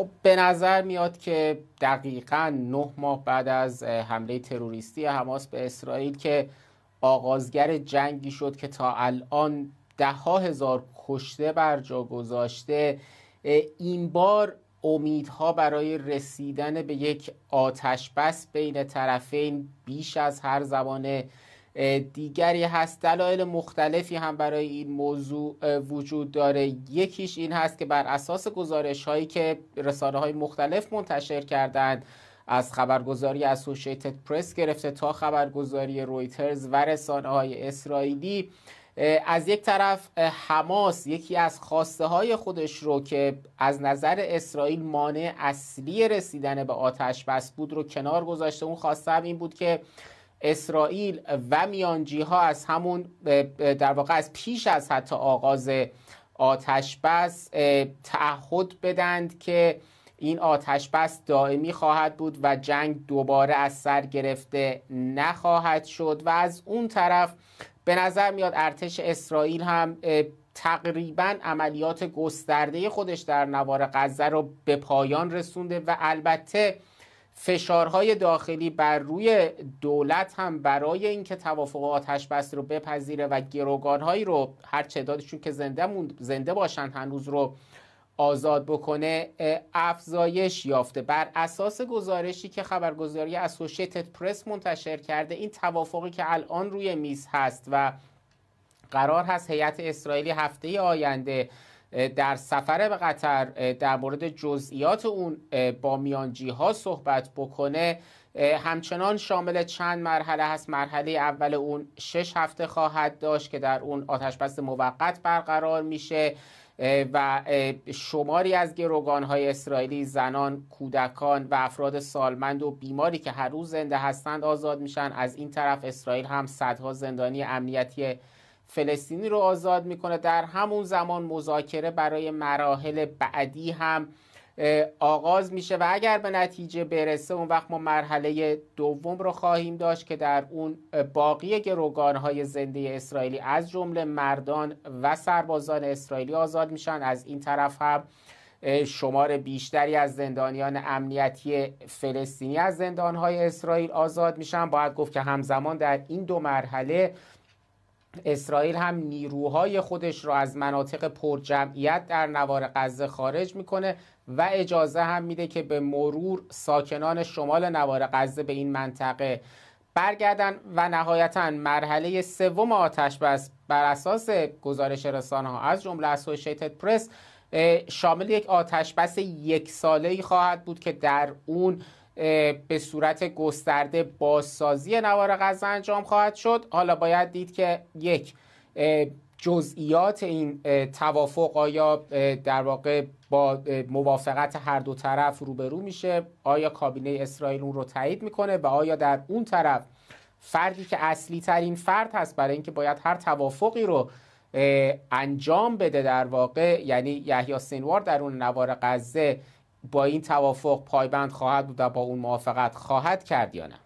خب به نظر میاد که دقیقا نه ماه بعد از حمله تروریستی حماس به اسرائیل که آغازگر جنگی شد که تا الان ده هزار کشته بر جا گذاشته این بار امیدها برای رسیدن به یک آتش بس بین طرفین بیش از هر زمانه دیگری هست دلایل مختلفی هم برای این موضوع وجود داره یکیش این هست که بر اساس گزارش هایی که رسانه های مختلف منتشر کردند از خبرگزاری اسوشیتد پرس گرفته تا خبرگزاری رویترز و رسانه های اسرائیلی از یک طرف حماس یکی از خواسته های خودش رو که از نظر اسرائیل مانع اصلی رسیدن به آتش بس بود رو کنار گذاشته اون خواسته هم این بود که اسرائیل و میانجی ها از همون در واقع از پیش از حتی آغاز آتش بس تعهد بدند که این آتش بس دائمی خواهد بود و جنگ دوباره از سر گرفته نخواهد شد و از اون طرف به نظر میاد ارتش اسرائیل هم تقریبا عملیات گسترده خودش در نوار غزه رو به پایان رسونده و البته فشارهای داخلی بر روی دولت هم برای اینکه توافق آتش بس رو بپذیره و گروگانهایی رو هر تعدادشون که زنده, زنده باشن هنوز رو آزاد بکنه افزایش یافته بر اساس گزارشی که خبرگزاری اسوشیتد پرس منتشر کرده این توافقی که الان روی میز هست و قرار هست هیئت اسرائیلی هفته آینده در سفر به قطر در مورد جزئیات اون با میانجی ها صحبت بکنه همچنان شامل چند مرحله هست مرحله اول اون شش هفته خواهد داشت که در اون آتش بس موقت برقرار میشه و شماری از گروگان های اسرائیلی زنان، کودکان و افراد سالمند و بیماری که هر روز زنده هستند آزاد میشن از این طرف اسرائیل هم صدها زندانی امنیتی فلسطینی رو آزاد میکنه در همون زمان مذاکره برای مراحل بعدی هم آغاز میشه و اگر به نتیجه برسه اون وقت ما مرحله دوم رو خواهیم داشت که در اون باقی های زنده اسرائیلی از جمله مردان و سربازان اسرائیلی آزاد میشن از این طرف هم شمار بیشتری از زندانیان امنیتی فلسطینی از زندانهای اسرائیل آزاد میشن باید گفت که همزمان در این دو مرحله اسرائیل هم نیروهای خودش را از مناطق پرجمعیت در نوار غزه خارج میکنه و اجازه هم میده که به مرور ساکنان شمال نوار غزه به این منطقه برگردن و نهایتا مرحله سوم آتش بس بر اساس گزارش رسانه ها از جمله اسوسییتد پرس شامل یک آتش بس یک ساله ای خواهد بود که در اون به صورت گسترده بازسازی نوار غزه انجام خواهد شد حالا باید دید که یک جزئیات این توافق آیا در واقع با موافقت هر دو طرف روبرو میشه آیا کابینه اسرائیل اون رو تایید میکنه و آیا در اون طرف فردی که اصلی ترین فرد هست برای اینکه باید هر توافقی رو انجام بده در واقع یعنی یحیی سینوار در اون نوار غزه با این توافق پایبند خواهد بود و با اون موافقت خواهد کرد یا نه